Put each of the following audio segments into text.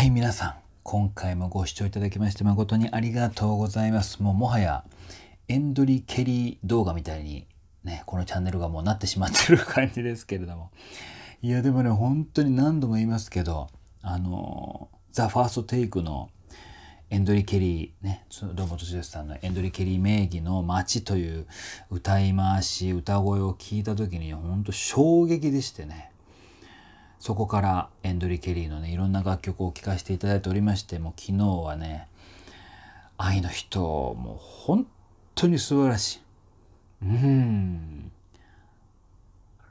はい、皆さん、今回もご視聴いただきまして誠にありがとうございます。もうもはや、エンドリケリー動画みたいに、ね、このチャンネルがもうなってしまってる感じですけれども。いや、でもね、本当に何度も言いますけど、あの、ザ・ファースト・テイクのエンドリ・ケリー、ね、堂本剛さんのエンドリ・ケリー名義の街という歌い回し、歌声を聞いた時に本当衝撃でしてね。そこからエンドリー・ケリーのねいろんな楽曲を聴かせていただいておりましてもう昨日はね「愛の人」もう本当に素晴らしいうん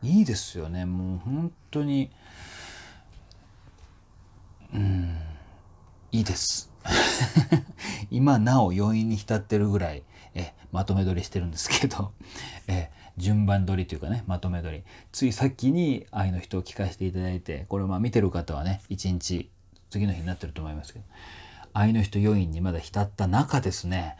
いいですよねもう本当にうんいいです 今なお余韻に浸ってるぐらいえまとめ撮りしてるんですけどえ順番取りというかねまとめ取りついきに愛の人を聞かせていただいてこれまあ見てる方はね一日次の日になってると思いますけど愛の人余韻にまだ浸った中ですね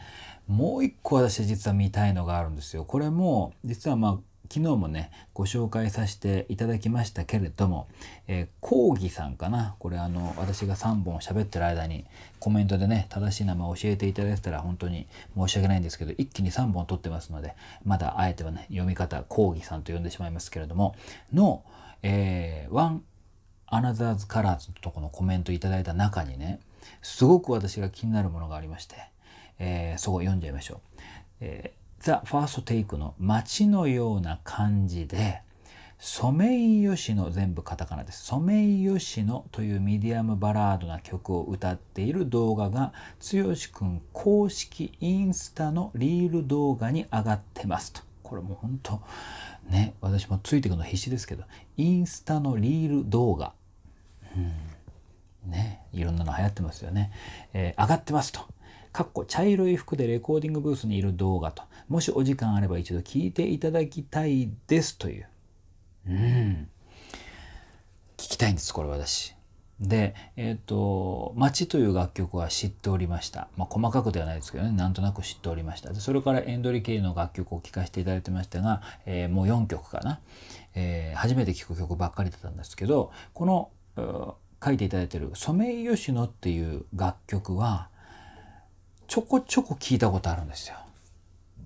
もう一個私実は見たいのがあるんですよこれも実はまあ昨日もねご紹介させていただきましたけれども、えー、講義さんかなこれあの私が3本喋ってる間にコメントでね正しい名前を教えていただいたら本当に申し訳ないんですけど一気に3本撮ってますのでまだあえてはね読み方講義さんと呼んでしまいますけれどもの、えー、ワンアナザーズカラーズのとこのコメントいただいた中にねすごく私が気になるものがありまして、えー、そこ読んじゃいましょう。えーザ・ファーストテイクの街のような感じで、ソメイヨシノ、全部カタカナです。ソメイヨシノというミディアムバラードな曲を歌っている動画が、剛くん公式インスタのリール動画に上がってますと。これもうほんと、ね、私もついていくの必死ですけど、インスタのリール動画。うん、ね、いろんなの流行ってますよね。えー、上がってますと。かっこ茶色い服でレコーディングブースにいる動画と、もしお時間あれば一度聞いていただきたいですという。うん。聞きたいんです、これ私。で、えっ、ー、と、街という楽曲は知っておりました。まあ、細かくではないですけどね、なんとなく知っておりました。で、それからエンドリケイの楽曲を聴かせていただいてましたが、えー、もう4曲かな。えー、初めて聴く曲ばっかりだったんですけど、この、書いていただいてる「ソメイヨシノ」っていう楽曲はちょこちょこ聞いたことあるんですよ。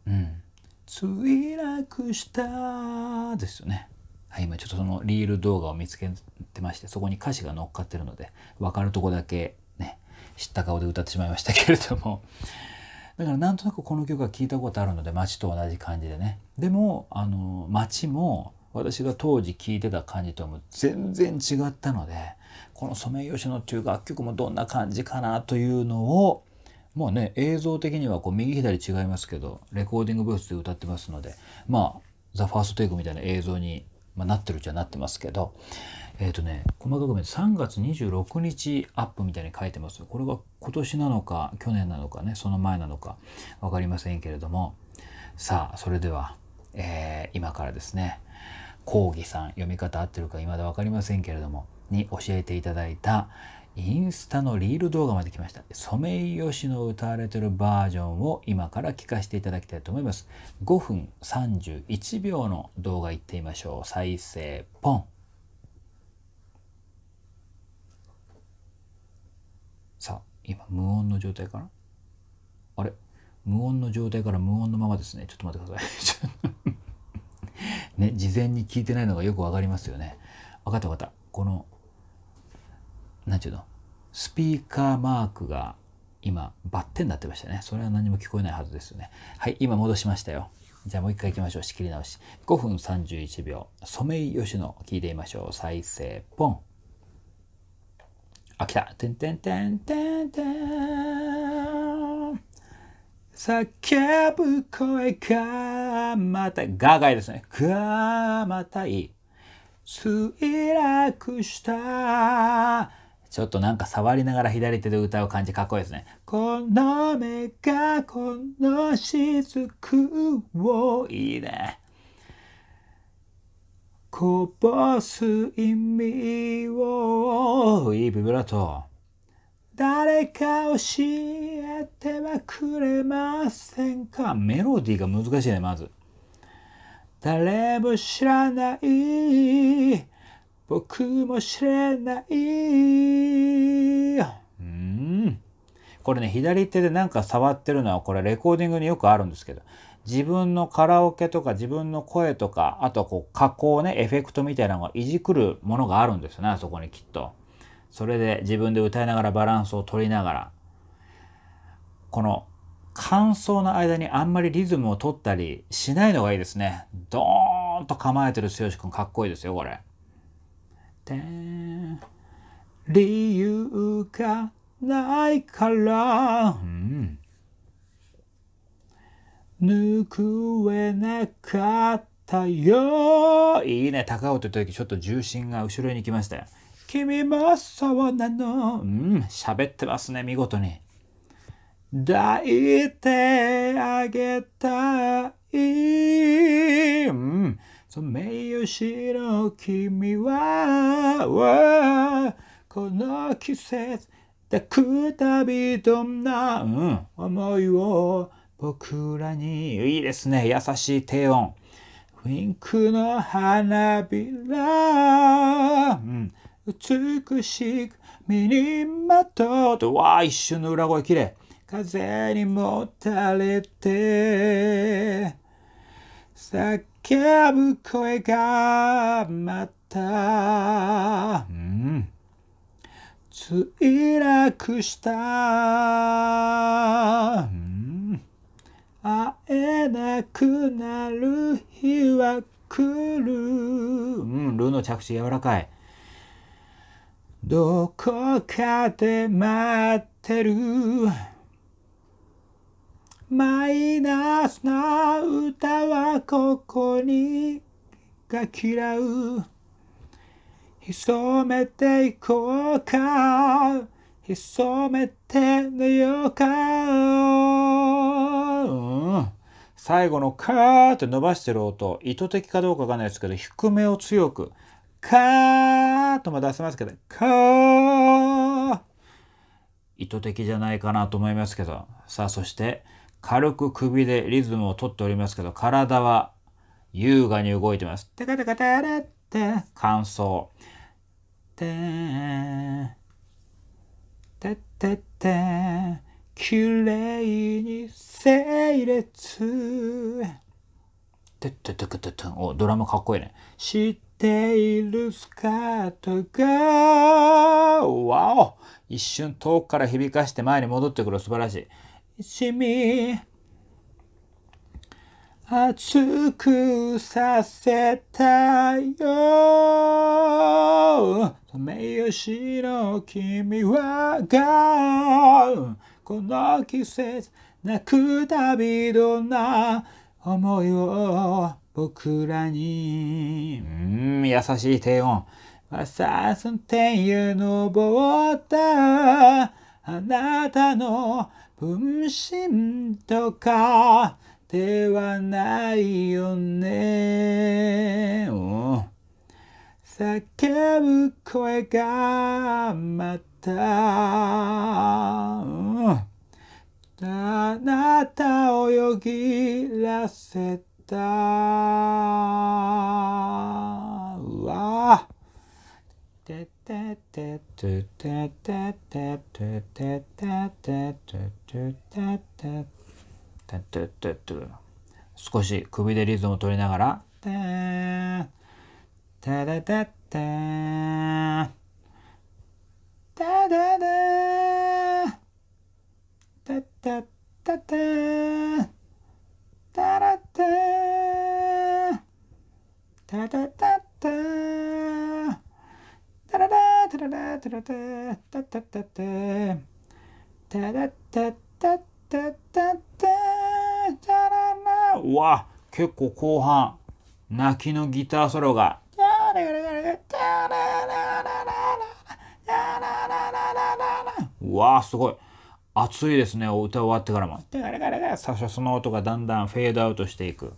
うん。墜落したですよね。はい、今ちょっとそのリール動画を見つけてまして、そこに歌詞が乗っかってるので、わかるとこだけね、知った顔で歌ってしまいましたけれども。だからなんとなくこの曲は聞いたことあるので、街と同じ感じでね。でも、あの、街も、私が当時聴いてた感じとも全然違ったのでこのソメイヨシノっていう楽曲もどんな感じかなというのをまあね、映像的にはこう右左違いますけど、レコーディングブースで歌ってますので、まあ、ザ・ファーストテイクみたいな映像に、まあ、なってるっちゃなってますけど、えっ、ー、とね、細かく見て3月26日アップみたいに書いてますこれが今年なのか、去年なのかね、その前なのか、分かりませんけれども、さあ、それでは、えー、今からですね、講義さん、読み方合ってるか未だ分かりませんけれども、に教えていただいた、インスタのリール動画まで来ました。ソメイヨシノ歌われてるバージョンを今から聞かせていただきたいと思います。5分31秒の動画いってみましょう。再生ポン。さあ、今無音の状態かなあれ無音の状態から無音のままですね。ちょっと待ってください。ね、事前に聞いてないのがよくわかりますよね。分かった分かった。この何ていうのスピーカーマークが今バッテンになってましたねそれは何も聞こえないはずですよねはい今戻しましたよじゃあもう一回行きましょう仕切り直し5分31秒ソメイヨシノ聞いてみましょう再生ポンあ来たてんてんてんてんてん叫ぶ声がまたガガイですねがまたい墜落したちょっとなんか触りながら左手で歌う感じかっこいいですね。この目がこの雫をいいね。こぼす意味をいいビブラト。誰か教えてはくれませんかメロディーが難しいね、まず。誰も知らない僕も知れない。うん。これね、左手でなんか触ってるのは、これレコーディングによくあるんですけど、自分のカラオケとか自分の声とか、あとこう加工ね、エフェクトみたいなのがいじくるものがあるんですよね、そこにきっと。それで自分で歌いながらバランスを取りながら、この乾燥の間にあんまりリズムを取ったりしないのがいいですね。ドーンと構えてる剛んかっこいいですよ、これ。って理由がないから、うん、報えなかったよいいね高尾て言った時ちょっと重心が後ろに来ましたよ君もそうなのうん喋ってますね見事に抱いてあげたい、うんソメイヨの君は、この季節抱くたびどんな思いを僕らに、いいですね、優しい低音。ウィンクの花びら、美しく身にまとうと、わあ、一瞬の裏声きれい。風にもたれて、叫ぶ声がまた、うん、墜落した、うん、会えなくなる日は来る、うん、ルーの着地柔らかいどこかで待ってるマイナスな歌はここにが嫌う潜めていこうか潜めて寝ようか、うん、最後の「カー」って伸ばしてる音意図的かどうかわかんないですけど低めを強く「カー」とも出せますけど「カー」意図的じゃないかなと思いますけどさあそして「軽く首でリズムをとっておりますけど、体は優雅に動いてます。てかてかテレって感想。てー、てっててー、きれいに整列。てっててくててお、ドラムかっこいいね。知っているスカートが、わお一瞬遠くから響かして前に戻ってくる素晴らしい。しみ熱くさせたよ止めよしの君はがこの季節泣くたびどんな思いを僕らにうん優しい低音わさすんてんゆのぼったあなたの分身とかではないよね。叫ぶ声がまた、あなたをよぎらせた。テテテテテテテテテテテテテテテテテ少し首でリズムを取りながらテーテレテテーテレレテテテテーテレテーテレテテータララタララタラタタタタタタラタタタタタタララうわ結構後半泣きのギターソロがうわすごい熱いですね歌終わってからも最初その音がだんだんフェードアウトしていく。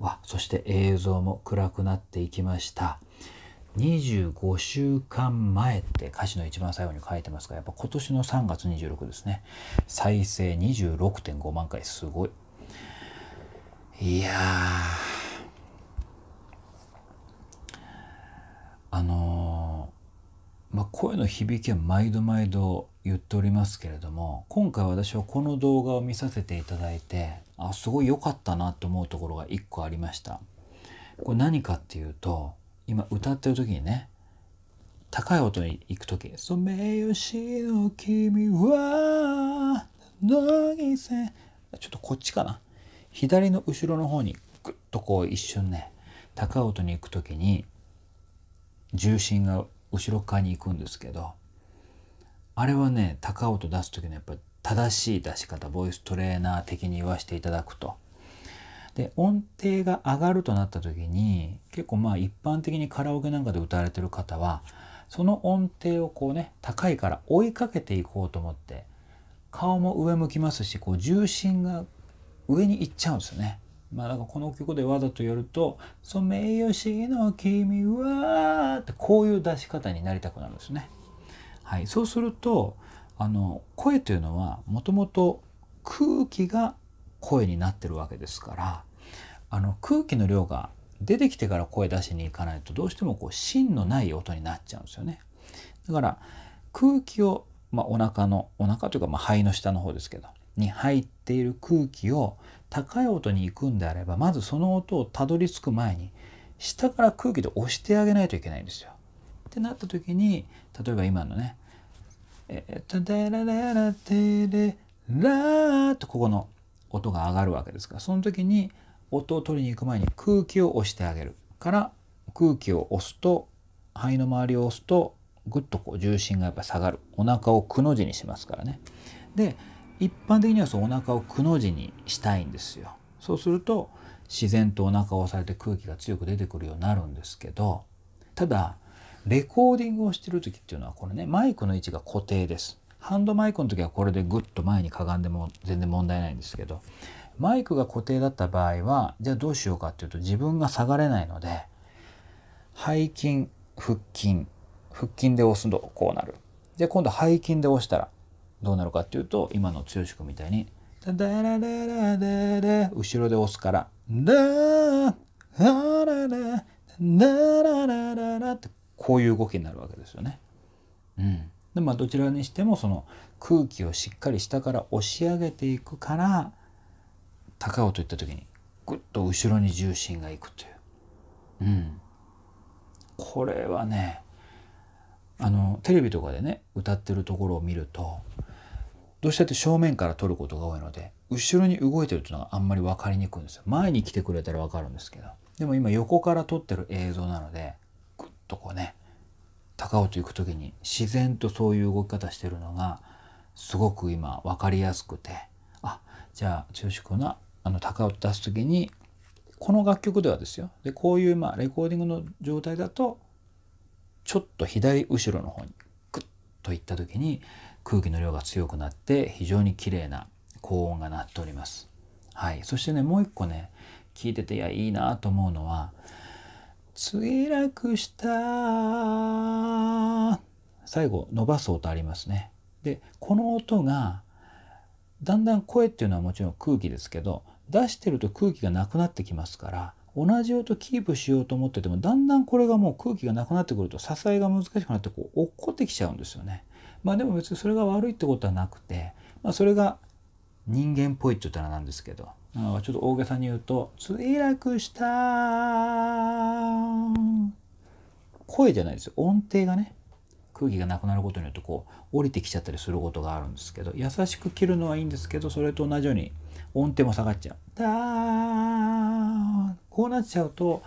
わそして映像も暗くなっていきました25週間前って歌詞の一番最後に書いてますがやっぱ今年の3月26ですね再生26.5万回すごいいやあのー、まあ、声の響きは毎度毎度言っておりますけれども今回私はこの動画を見させていただいてあすごい良かったなと思うところが1個ありましたこれ何かっていうと今歌ってる時にね高い音に行く時「ソメイヨシの君は渚」ちょっとこっちかな左の後ろの方にグッとこう一瞬ね高い音に行く時に重心が後ろ側に行くんですけどあれはね高い音出す時のやっぱり正しい出し方ボイストレーナー的に言わせていただくと。で音程が上がるとなった時に結構まあ一般的にカラオケなんかで歌われてる方はその音程をこうね高いから追いかけていこうと思って顔も上向きますしこう重心が上に行っちゃうんですよね。まあ、なんかこの曲でわざとやると「ソメイヨシの君は」ってこういう出し方になりたくなるんですね。はい、そうするとあの声というのはもともと空気が声になってるわけですからあの空気の量が出てきてから声出しに行かないとどうしてもこう芯のない音になっちゃうんですよね。だから空気を、まあ、お腹のお腹というかま肺の下の方ですけどに入っている空気を高い音に行くんであればまずその音をたどり着く前に下から空気で押してあげないといけないんですよ。ってなった時に例えば今のねえー、タダラララテレラーとここの音が上がるわけですから、その時に音を取りに行く前に空気を押してあげるから空気を押すと肺の周りを押すとぐっとこう重心がやっぱ下がるお腹をくの字にしますからねで一般的にはそうお腹をくの字にしたいんですよそうすると自然とお腹を押されて空気が強く出てくるようになるんですけどただレコーディングをしてる時っていうのはこれねマイクの位置が固定です。ハンドマイクの時はこれでグッと前にかがんでも全然問題ないんですけどマイクが固定だった場合はじゃあどうしようかっていうと自分が下がれないので背筋腹筋腹筋で押すとこうなる。で今度背筋で押したらどうなるかっていうと今の剛君みたいに「ダダラダラダラ」後ろで押すから「ダーダラダラダラ」ってこういう動きになるわけですよね。うん、でまあどちらにしてもその空気をしっかり下から押し上げていくから高尾といった時にぐっと後ろに重心がいくという、うん、これはねあのテレビとかでね歌ってるところを見るとどうしたって正面から撮ることが多いので後ろに動いてるっていうのがあんまり分かりにくいんですよ。前に来てくれたら分かるんですけどでも今横から撮ってる映像なのでとこね高尾と行く時に自然とそういう動き方してるのがすごく今分かりやすくてあじゃあ剛君なあの高尾出す時にこの楽曲ではですよでこういうまあレコーディングの状態だとちょっと左後ろの方にクッといった時に空気の量が強くなって非常に綺麗な高音が鳴っております。はい、そしてねもう一個ね聞いてていやいいなと思うのは墜落した最後伸ばす音ありますね。でこの音がだんだん声っていうのはもちろん空気ですけど出してると空気がなくなってきますから同じ音キープしようと思っててもだんだんこれがもう空気がなくなってくると支えが難しくなってこう落っこってきちゃうんですよね。まあでも別にそれが悪いってことはなくて、まあ、それが人間っぽいって言ったらなんですけどなんかちょっと大げさに言うと「墜落した声じゃないですよ音程がね空気がなくなることによってこう降りてきちゃったりすることがあるんですけど優しく切るのはいいんですけどそれと同じように音程も下がっちゃう。だこうなっちゃうと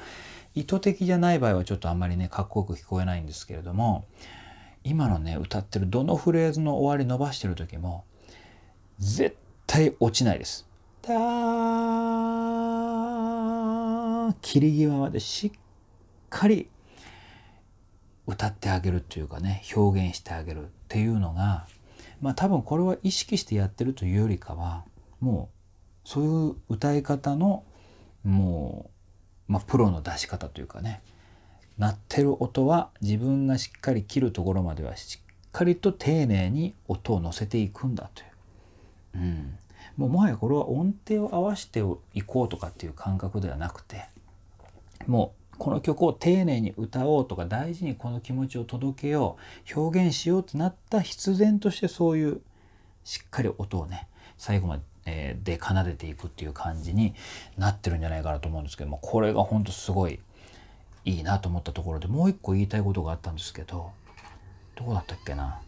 意図的じゃない場合はちょっとあんまりねかっこよく聞こえないんですけれども今のね歌ってるどのフレーズの終わり伸ばしてる時も絶対対落ちないです。たー切り際までしっかり歌ってあげるというかね表現してあげるっていうのがまあ多分これは意識してやってるというよりかはもうそういう歌い方のもう、まあ、プロの出し方というかね鳴ってる音は自分がしっかり切るところまではしっかりと丁寧に音を乗せていくんだといううん、もうもはやこれは音程を合わせていこうとかっていう感覚ではなくてもうこの曲を丁寧に歌おうとか大事にこの気持ちを届けよう表現しようってなった必然としてそういうしっかり音をね最後までで奏でていくっていう感じになってるんじゃないかなと思うんですけどもこれがほんとすごいいいなと思ったところでもう一個言いたいことがあったんですけどどこだったっけな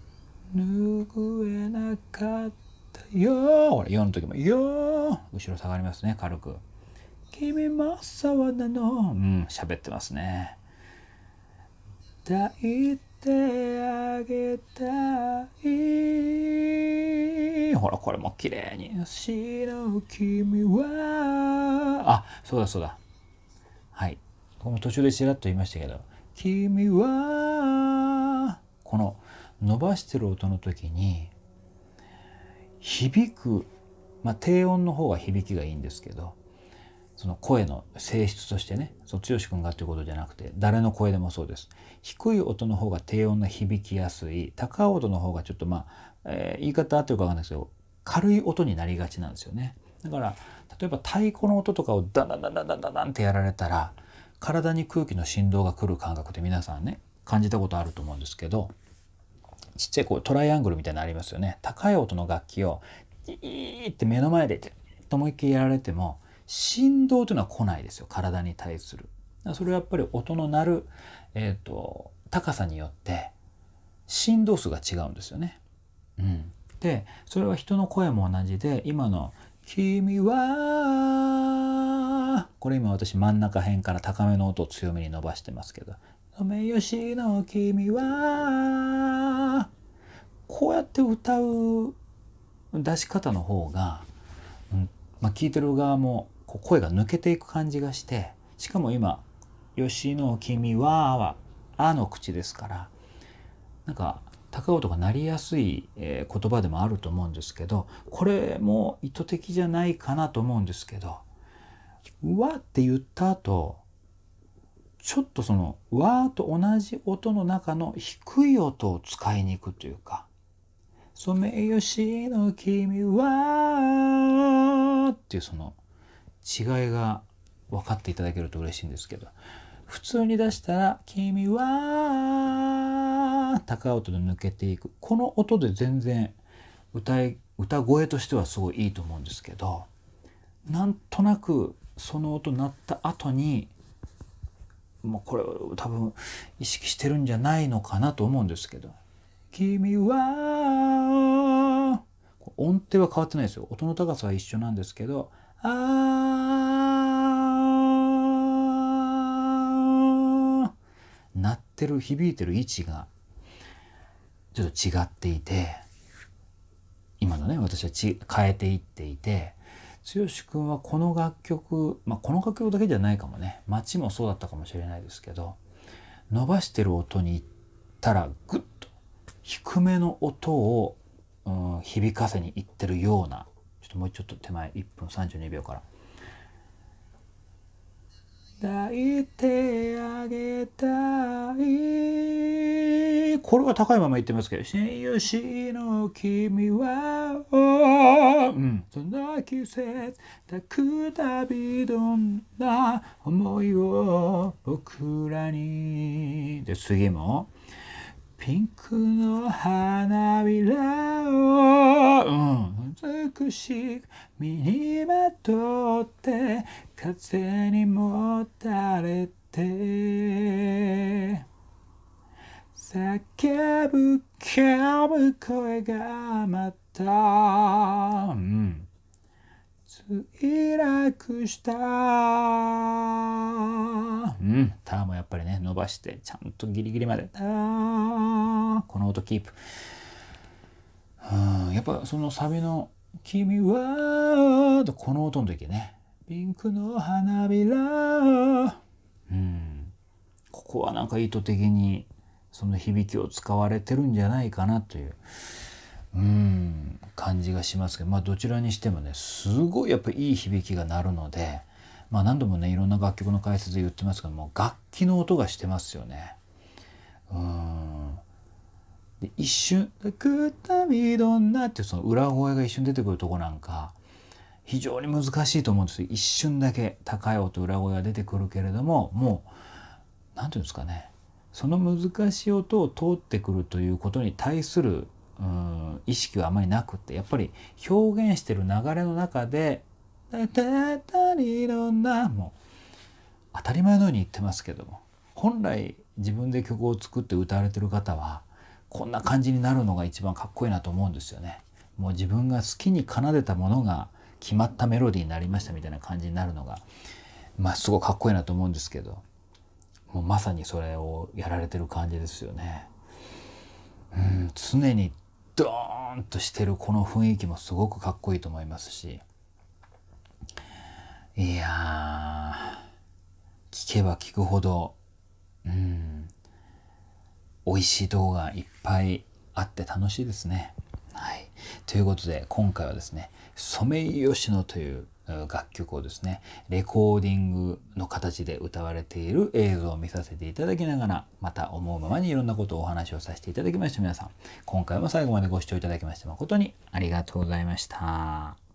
拭えなかったよーほら、4の時も、よー後ろ下がりますね、軽く。君もわなの。うん、喋ってますね。抱いてあげたい。ほら、これも綺麗に。死の君は。あ、そうだそうだ。はい。この途中でちらっと言いましたけど、君は、この伸ばしてる音の時に、響く、まあ、低音の方が響きがいいんですけどその声の性質としてねそう剛君がということじゃなくて誰の声でもそうです低い音の方が低音が響きやすい高音の方がちょっとまあ、えー、言い方あってよくわかんないですけど軽い音になりがちなんですよねだから例えば太鼓の音とかをダンダンダンダンダンダンってやられたら体に空気の振動が来る感覚で皆さんね感じたことあると思うんですけどちっちゃいこうトライアングルみたいなのありますよね。高い音の楽器を、イーって目の前で、ずっと思いっきりやられても、振動というのは来ないですよ。体に対する。それはやっぱり音の鳴る、えっ、ー、と、高さによって、振動数が違うんですよね。うん。で、それは人の声も同じで、今の、君は、これ今私真ん中辺から高めの音を強めに伸ばしてますけど、ソメイヨの君は、こうやって歌う出し方の方が、うんまあ、聞いてる側もこう声が抜けていく感じがしてしかも今「吉野君は」は「あ」の口ですからなんか高い音が鳴りやすい言葉でもあると思うんですけどこれも意図的じゃないかなと思うんですけど「うわ」って言った後ちょっとその「わ」と同じ音の中の低い音を使いに行くというかソメイヨシの君はっていうその違いが分かっていただけると嬉しいんですけど普通に出したら「君は」高音で抜けていくこの音で全然歌い歌声としてはすごいいいと思うんですけどなんとなくその音鳴った後にもうこれ多分意識してるんじゃないのかなと思うんですけど君は音程は変わってないですよ音の高さは一緒なんですけどあ鳴ってる響いてる位置がちょっと違っていて今のね私はち変えていっていて剛君はこの楽曲、まあ、この楽曲だけじゃないかもね街もそうだったかもしれないですけど伸ばしてる音に行ったらグッと低めの音を、うん、響かせにいってるようなちょっともうちょっと手前1分32秒から。抱いてあげたいこれは高いまま言ってますけど「新吉の君は」うん、その季節たくたびどんな思いを僕らにで次も「ピンクの花びらを、美しく身にまとって風にもたれて叫ぶ叫ぶ声がまた、うん墜落したうんターもやっぱりね伸ばしてちゃんとギリギリまであこの音キープうんやっぱそのサビの「君は」とこの音の時ね「ピンクの花びら」うんここはなんか意図的にその響きを使われてるんじゃないかなという。うん感じがしますけど、まあ、どちらにしてもねすごいやっぱいい響きが鳴るので、まあ、何度もねいろんな楽曲の解説で言ってますけども楽器の音がしてますよね。うんで一瞬「くったみどんな」ってその裏声が一瞬出てくるとこなんか非常に難しいと思うんですよ一瞬だけ高い音裏声が出てくるけれどももう何て言うんですかねその難しい音を通ってくるということに対するうん意識はあまりなくってやっぱり表現してる流れの中で「たたたりろな」も当たり前のように言ってますけども本来自分で曲を作って歌われてる方はこんな感じになるのが一番かっこいいなと思うんですよね。もう自分が好きに奏でたものが決まったメロディーになりましたみたいな感じになるのがまあすごいかっこいいなと思うんですけどもうまさにそれをやられてる感じですよね。うん、常にドーンとしてるこの雰囲気もすごくかっこいいと思いますしいや聞けば聞くほどうん美味しい動画いっぱいあって楽しいですね。はい、ということで今回はですねソメイヨシノという楽曲をですねレコーディングの形で歌われている映像を見させていただきながらまた思うままにいろんなことをお話をさせていただきました皆さん今回も最後までご視聴いただきまして誠にありがとうございました。